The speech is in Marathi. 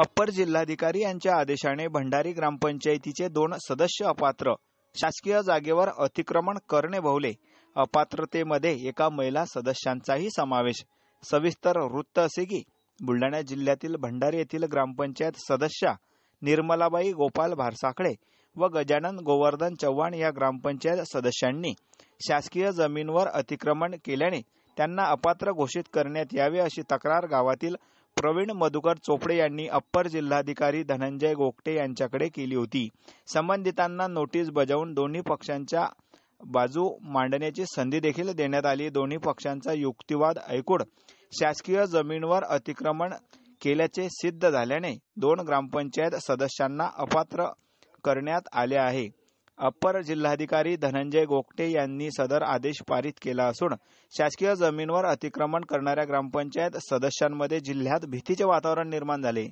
अप्पर जिल्हाधिकारी यांच्या आदेशाने भंडारी ग्रामपंचायतीचे दोन सदस्य अपात्र शासकीय जागेवर अतिक्रमण करणे भोवले अपात्रतेमध्ये एका महिला सदस्यांचाही समावेश सविस्तर वृत्त असे की बुलढाणा जिल्ह्यातील भंडारी येथील ग्रामपंचायत सदस्या निर्मलाबाई गोपाल भारसाखळे व गजानन गोवर्धन चव्हाण या ग्रामपंचायत सदस्यांनी शासकीय जमीनवर अतिक्रमण केल्याने त्यांना अपात्र घोषित करण्यात यावे अशी तक्रार गावातील प्रवीण मधुकर चोपडे यांनी अप्पर जिल्हाधिकारी धनंजय गोगटे यांच्याकडे केली होती संबंधितांना नोटीस बजावून दोन्ही पक्षांच्या बाजू मांडण्याची संधी देखील देण्यात आली दोन्ही पक्षांचा युक्तिवाद ऐकून शासकीय जमीनवर अतिक्रमण केल्याचे सिद्ध झाल्याने दोन ग्रामपंचायत सदस्यांना अपात्र करण्यात आले आहे अप्पर जिल्हाधिकारी धनंजय गोखटे यांनी सदर आदेश पारित केला असून शासकीय जमीनवर अतिक्रमण करणाऱ्या ग्रामपंचायत सदस्यांमध्ये जिल्ह्यात भीतीचे वातावरण निर्माण झाले